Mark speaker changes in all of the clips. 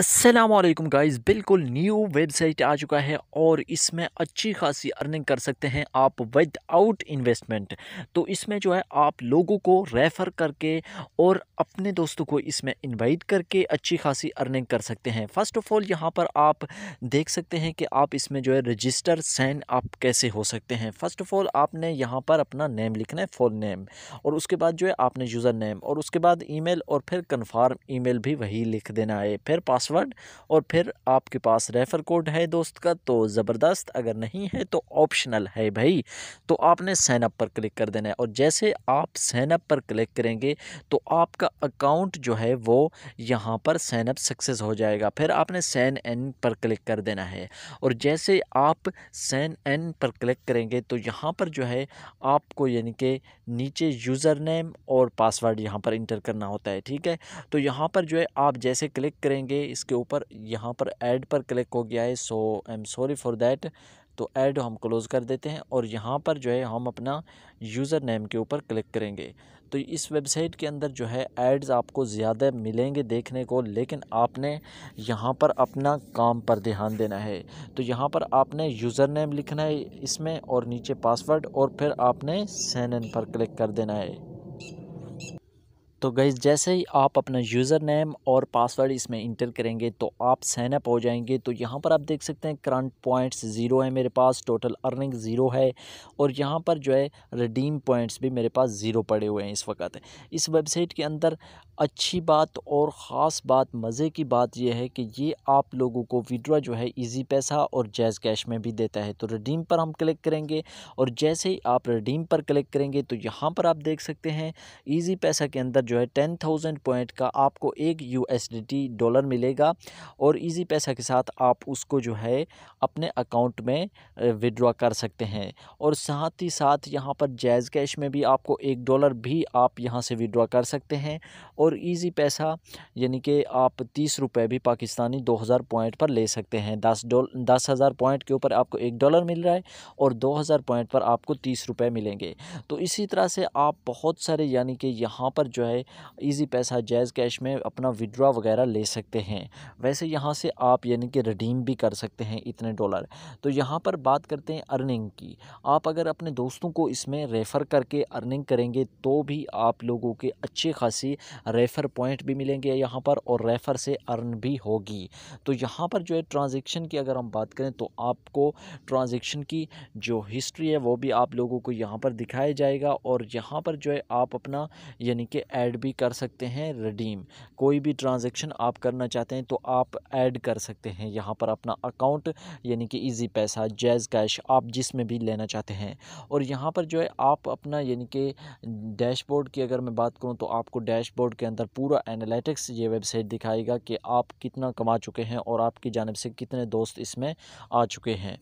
Speaker 1: Aslam guys बिल्कुल new website आ चुका है और इसमें अच्छी खासी अर्निंग कर सकते हैं आप विद आउट इन्वेस्टमेंट तो इसमें जो है आप लोगों को रेफ़र करके और अपने दोस्तों को इसमें इनवाइट करके अच्छी खासी अर्निंग कर सकते हैं फ़र्स्ट ऑफ ऑल यहाँ पर आप देख सकते हैं कि आप इसमें जो है रजिस्टर सैन आप कैसे हो सकते हैं फ़र्स्ट ऑफ ऑल आपने यहाँ पर अपना नेम लिखना है फुल नेम और उसके बाद जो है आपने यूज़र नेम और उसके बाद ई और फिर कन्फर्म ई भी वही लिख देना है फिर पास पासवर्ड और फिर आपके पास रेफ़र कोड है दोस्त का तो ज़बरदस्त अगर नहीं है तो ऑप्शनल है भाई तो आपने सैनअप पर क्लिक कर देना है और जैसे आप सैनअप पर क्लिक करेंगे तो आपका अकाउंट जो है वो यहाँ पर सैनअप सक्सेस हो जाएगा फिर आपने सैन एन पर क्लिक कर देना है और जैसे आप सैन एन पर क्लिक करेंगे तो यहाँ पर जो है आपको यानी कि नीचे यूज़र नेम और पासवर्ड यहाँ पर इंटर करना होता है ठीक है तो यहाँ पर जो है आप जैसे क्लिक करेंगे इसके ऊपर यहाँ पर ऐड पर क्लिक हो गया है so I am sorry for that तो ऐड हम क्लोज़ कर देते हैं और यहाँ पर जो है हम अपना यूज़र नेम के ऊपर क्लिक करेंगे तो इस वेबसाइट के अंदर जो है एड्स आपको ज़्यादा मिलेंगे देखने को लेकिन आपने यहाँ पर अपना काम पर ध्यान देना है तो यहाँ पर आपने यूज़र नेम लिखना है इसमें और नीचे पासवर्ड और फिर आपने सैन इन पर क्लिक कर देना है तो गई जैसे ही आप अपना यूज़र नेम और पासवर्ड इसमें इंटर करेंगे तो आप साइन अप हो जाएंगे तो यहाँ पर आप देख सकते हैं करंट पॉइंट्स ज़ीरो है मेरे पास टोटल अर्निंग ज़ीरो है और यहाँ पर जो है रिडीम पॉइंट्स भी मेरे पास ज़ीरो पड़े हुए हैं इस वक्त इस वेबसाइट के अंदर अच्छी बात और ख़ास बात मज़े की बात यह है कि ये आप लोगों को विड्रा जो है ईजी पैसा और जैज़ कैश में भी देता है तो रिडीम पर हम क्लिक करेंगे और जैसे ही आप रिडीम पर क्लिक करेंगे तो यहाँ पर आप देख सकते हैं ईजी पैसा के अंदर जो है टेन थाउजेंड पॉइंट का आपको एक यू डॉलर मिलेगा और इजी पैसा के साथ आप उसको जो है अपने अकाउंट में विड्रॉ कर सकते हैं और साथ ही साथ यहाँ पर जैज़ कैश में भी आपको एक डॉलर भी आप यहाँ से विड्रॉ कर सकते हैं और इजी पैसा यानी कि आप तीस रुपये भी पाकिस्तानी दो हज़ार पॉइंट पर ले सकते हैं दस डॉलर दस हज़ार पॉइंट के ऊपर आपको एक डॉलर मिल रहा है और दो हज़ार पॉइंट पर आपको तीस रुपये मिलेंगे तो इसी तरह से आप बहुत सारे यानी कि यहाँ पर जो है है इजी पैसा जैज़ कैश में अपना विड्रा वगैरह ले सकते हैं वैसे यहाँ से आप यानी कि रिडीम भी कर सकते हैं इतने डॉलर तो यहाँ पर बात करते हैं अर्निंग की आप अगर अपने दोस्तों को इसमें रेफ़र करके अर्निंग करेंगे तो भी आप लोगों के अच्छे खासी रेफ़र पॉइंट भी मिलेंगे यहाँ पर और रेफ़र से अर्न भी होगी तो यहाँ पर जो है ट्रांजेक्शन की अगर हम बात करें तो आपको ट्रांजेक्शन की जो हिस्ट्री है वो भी आप लोगों को यहाँ पर दिखाया जाएगा और यहाँ पर जो है आप अपना यानी कि एड ऐड भी कर सकते हैं रिडीम कोई भी ट्रांजेक्शन आप करना चाहते हैं तो आप ऐड कर सकते हैं यहाँ पर अपना अकाउंट यानी कि ईजी पैसा जैज़ कैश आप जिसमें भी लेना चाहते हैं और यहाँ पर जो है आप अपना यानी कि डैशबोर्ड की अगर मैं बात करूँ तो आपको डैशबोर्ड के अंदर पूरा एनालिटिक्स ये वेबसाइट दिखाएगा कि आप कितना कमा चुके हैं और आपकी जानब से कितने दोस्त इसमें आ चुके हैं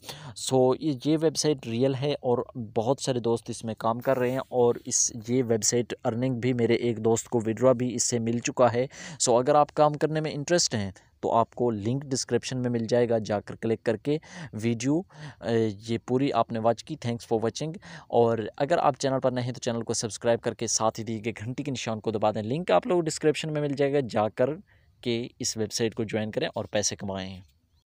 Speaker 1: सो ये वेबसाइट रियल है और बहुत सारे दोस्त इसमें काम कर रहे हैं और इस ये वेबसाइट अर्निंग भी मेरे एक दोस्त दोस्त को विड्रा भी इससे मिल चुका है सो अगर आप काम करने में इंटरेस्ट हैं तो आपको लिंक डिस्क्रिप्शन में मिल जाएगा जाकर क्लिक करके वीडियो ये पूरी आपने वॉच की थैंक्स फॉर वाचिंग और अगर आप चैनल पर नहीं तो चैनल को सब्सक्राइब करके साथ ही दिए गए घंटी के निशान को दबा दें लिंक आप लोग डिस्क्रिप्शन में मिल जाएगा जाकर के इस वेबसाइट को ज्वाइन करें और पैसे कमाएँ